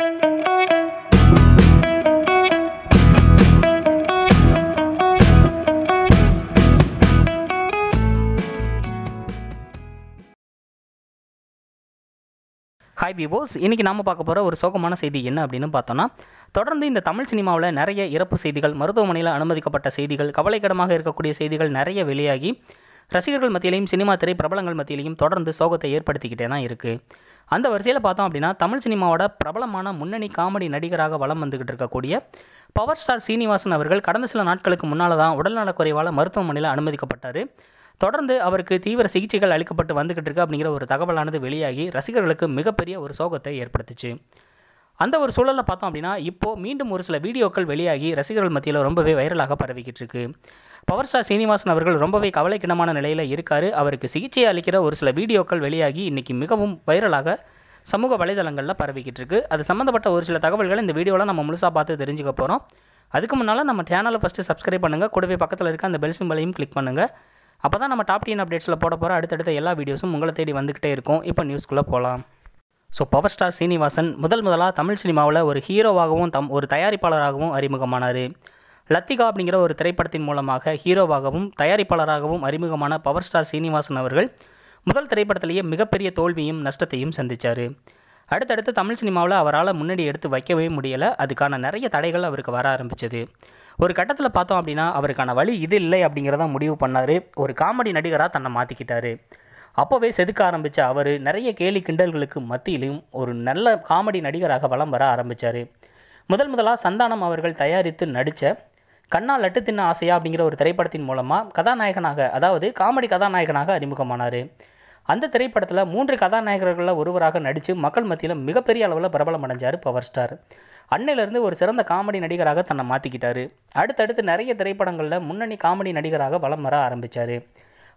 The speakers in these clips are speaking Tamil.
ஹாய் விவோஸ் இன்றைக்கி நாம் பார்க்க போகிற ஒரு சோகமான செய்தி என்ன அப்படின்னு பார்த்தோன்னா தொடர்ந்து இந்த தமிழ் சினிமாவில் நிறைய இறப்பு செய்திகள் மருத்துவமனையில் அனுமதிக்கப்பட்ட செய்திகள் கவலைக்கிடமாக இருக்கக்கூடிய செய்திகள் நிறைய வெளியாகி ரசிகர்கள் மத்தியிலையும் சினிமா திரை பிரபலங்கள் மத்தியிலையும் தொடர்ந்து சோகத்தை ஏற்படுத்திக்கிட்டே தான் இருக்குது அந்த வரிசையில் பார்த்தோம் அப்படின்னா தமிழ் சினிமாவோட பிரபலமான முன்னணி காமெடி நடிகராக வலம் வந்துக்கிட்டு இருக்கக்கூடிய பவர் ஸ்டார் சீனிவாசன் அவர்கள் கடந்த சில நாட்களுக்கு முன்னால் தான் குறைவால் மருத்துவமனையில் அனுமதிக்கப்பட்டார் தொடர்ந்து அவருக்கு தீவிர சிகிச்சைகள் அளிக்கப்பட்டு வந்துக்கிட்டு இருக்கு அப்படிங்கிற ஒரு தகவலானது வெளியாகி ரசிகர்களுக்கு மிகப்பெரிய ஒரு சோகத்தை ஏற்படுத்துச்சு அந்த ஒரு சூழலில் பார்த்தோம் அப்படின்னா இப்போது மீண்டும் ஒரு சில வீடியோக்கள் வெளியாகி ரசிகர்கள் மத்தியில் ரொம்பவே வைரலாக பரவிக்கிட்டு இருக்கு பவர் ஸ்டார் சீனிவாசன் அவர்கள் ரொம்பவே கவலைக்கிடமான நிலையில் இருக்கார் அவருக்கு சிகிச்சை அளிக்கிற ஒரு சில வீடியோக்கள் வெளியாகி இன்றைக்கி மிகவும் வைரலாக சமூக வலைதளங்களில் பரவிக்கிட்டு இருக்கு அது சம்மந்தப்பட்ட ஒரு சில தகவல்களை இந்த வீடியோவில் நம்ம முழுசாக பார்த்து தெரிஞ்சுக்க போகிறோம் அதுக்கு முன்னால் நம்ம சேனலை ஃபஸ்ட்டு சப்ஸ்கிரைப் பண்ணுங்கள் கூடவே பக்கத்தில் இருக்க அந்த பெல் சிம்பலையும் கிளிக் பண்ணுங்கள் அப்போ தான் நம்ம டாப் அப்டேட்ஸில் போட போகிற அடுத்தடுத்த எல்லா வீடியோஸும் உங்களை தேடி வந்துக்கிட்டே இருக்கும் இப்போ நியூஸ்க்குள்ளே போகலாம் ஸோ பவர் ஸ்டார் சீனிவாசன் முதல் முதலாக தமிழ் சினிமாவில் ஒரு ஹீரோவாகவும் தம் ஒரு தயாரிப்பாளராகவும் அறிமுகமானார் லத்திகா அப்படிங்கிற ஒரு திரைப்படத்தின் மூலமாக ஹீரோவாகவும் தயாரிப்பாளராகவும் அறிமுகமான பவர் ஸ்டார் சீனிவாசன் அவர்கள் முதல் திரைப்படத்திலேயே மிகப்பெரிய தோல்வியும் நஷ்டத்தையும் சந்தித்தார் அடுத்தடுத்து தமிழ் சினிமாவில் அவரால் முன்னாடி எடுத்து வைக்கவே முடியலை அதுக்கான நிறைய தடைகள் அவருக்கு வர ஆரம்பிச்சது ஒரு கட்டத்தில் பார்த்தோம் அப்படின்னா அவருக்கான வழி இது இல்லை அப்படிங்கிறத முடிவு பண்ணார் ஒரு காமெடி நடிகராக தன்னை மாற்றிக்கிட்டார் அப்போவே செதுக்க ஆரம்பித்த அவர் நிறைய கேலி கிண்டல்களுக்கு மத்தியிலும் ஒரு நல்ல காமெடி நடிகராக வலம் வர ஆரம்பித்தார் முதல் முதலாக சந்தானம் அவர்கள் தயாரித்து நடித்த கண்ணா லட்டு தின்ன ஆசையா அப்படிங்கிற ஒரு திரைப்படத்தின் மூலமாக கதாநாயகனாக அதாவது காமெடி கதாநாயகனாக அறிமுகமானார் அந்த திரைப்படத்தில் மூன்று கதாநாயகர்களில் ஒருவராக நடித்து மக்கள் மத்தியில் மிகப்பெரிய அளவில் பிரபலம் அடைஞ்சார் பவர் ஸ்டார் அன்னையிலேருந்து ஒரு சிறந்த காமெடி நடிகராக தன்னை மாற்றிக்கிட்டார் அடுத்தடுத்து நிறைய திரைப்படங்களில் முன்னணி காமெடி நடிகராக வலம் வர ஆரம்பித்தார்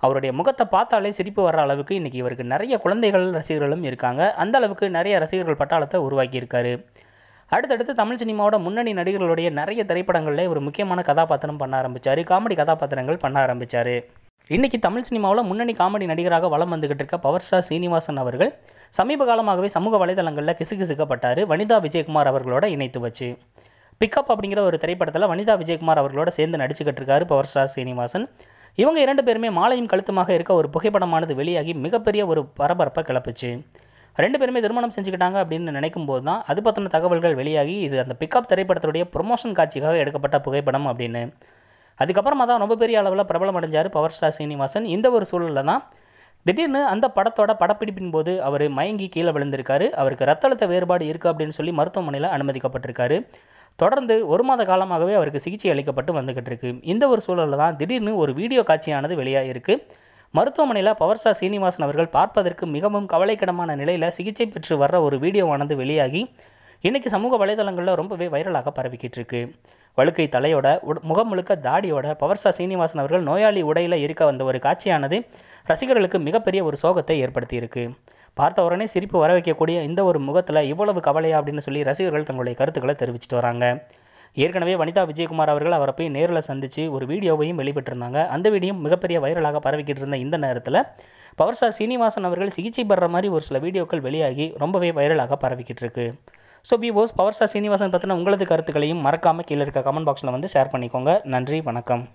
அவருடைய முகத்தை பார்த்தாலே சிரிப்பு வர்ற அளவுக்கு இன்றைக்கி இவருக்கு நிறைய குழந்தைகள் ரசிகர்களும் இருக்காங்க அந்த அளவுக்கு நிறைய ரசிகர்கள் பட்டாளத்தை உருவாக்கியிருக்காரு அடுத்தடுத்து தமிழ் சினிமாவோட முன்னணி நடிகர்களுடைய நிறைய திரைப்படங்களில் ஒரு முக்கியமான கதாபாத்திரம் பண்ண ஆரம்பித்தார் காமெடி கதாபாத்திரங்கள் பண்ண ஆரம்பித்தார் இன்றைக்கி தமிழ் சினிமாவில் முன்னணி காமெடி நடிகராக வளம் வந்துகிட்டு இருக்க பவர் ஸ்டார் சீனிவாசன் அவர்கள் சமீப காலமாகவே சமூக வலைதளங்களில் கிசுகிசுக்கப்பட்டார் வனிதா விஜயகுமார் அவர்களோட இணைத்து வச்சு பிக்கப் அப்படிங்கிற ஒரு திரைப்படத்தில் வனிதா விஜயகுமார் அவர்களோட சேர்ந்து நடிச்சுக்கிட்டு இருக்காரு பவர் ஸ்டார் சீனிவாசன் இவங்க இரண்டு பேருமே மாலையும் கழுத்துமாக இருக்க ஒரு புகைப்படமானது வெளியாகி மிகப்பெரிய ஒரு பரபரப்பை கிளப்புச்சு ரெண்டு பேருமே திருமணம் செஞ்சுக்கிட்டாங்க அப்படின்னு நினைக்கும் போது தான் அது பற்றின தகவல்கள் வெளியாகி இது அந்த பிக்கப் திரைப்படத்துடைய ப்ரொமோஷன் காட்சிக்காக எடுக்கப்பட்ட புகைப்படம் அப்படின்னு அதுக்கப்புறமா தான் ரொம்ப பெரிய அளவில் பிரபலம் அடைஞ்சார் பவர் ஸ்டார் சீனிவாசன் இந்த ஒரு சூழலில் தான் திடீர்னு அந்த படத்தோட படப்பிடிப்பின் போது அவர் மயங்கி கீழே விழுந்திருக்காரு அவருக்கு ரத்த அழுத்த வேறுபாடு இருக்குது அப்படின்னு சொல்லி மருத்துவமனையில் அனுமதிக்கப்பட்டிருக்காரு தொடர்ந்து ஒரு மாத காலமாகவே அவருக்கு சிகிச்சை அளிக்கப்பட்டு வந்துகிட்டு இருக்கு இந்த ஒரு சூழலில் தான் திடீர்னு ஒரு வீடியோ காட்சியானது வெளியாகிருக்கு மருத்துவமனையில் பவர் சீனிவாசன் அவர்கள் பார்ப்பதற்கு மிகவும் கவலைக்கிடமான நிலையில் சிகிச்சை பெற்று வர்ற ஒரு வீடியோவானது வெளியாகி இன்றைக்கி சமூக வலைதளங்களில் ரொம்பவே வைரலாக பரவிக்கிட்டு இருக்கு வழுக்கை தலையோட முகம் முழுக்க தாடியோட பவர் சீனிவாசன் அவர்கள் நோயாளி உடையில் இருக்க வந்த ஒரு காட்சியானது ரசிகர்களுக்கு மிகப்பெரிய ஒரு சோகத்தை ஏற்படுத்தியிருக்கு பார்த்த உடனே சிரிப்பு வர வைக்கக்கூடிய இந்த ஒரு முகத்தில் இவ்வளவு கவலையா அப்படின்னு சொல்லி ரசிகர்கள் தங்களுடைய கருத்துக்களை தெரிவிச்சிட்டு வராங்க ஏற்கனவே வனிதா விஜயகுமார் அவர்கள் அவரை போய் நேரில் சந்தித்து ஒரு வீடியோவையும் வெளிப்பட்டிருந்தாங்க அந்த வீடியோ மிகப்பெரிய வைரலாக பரவிக்கிட்டு இருந்த இந்த நேரத்தில் பவர் ஸ்டார் சீனிவாசன் அவர்கள் சிகிச்சை பெற மாதிரி ஒரு சில வீடியோக்கள் வெளியாகி ரொம்பவே வைரலாக பரவிக்கிட்டு இருக்கு ஸோ பிவோஸ் பவர் ஸ்டார் சீனிவாசன் பற்றின உங்களது கருத்துக்களையும் மறக்காமல் கீழே இருக்க கமெண்ட் பாக்ஸில் வந்து ஷேர் பண்ணிக்கோங்க நன்றி வணக்கம்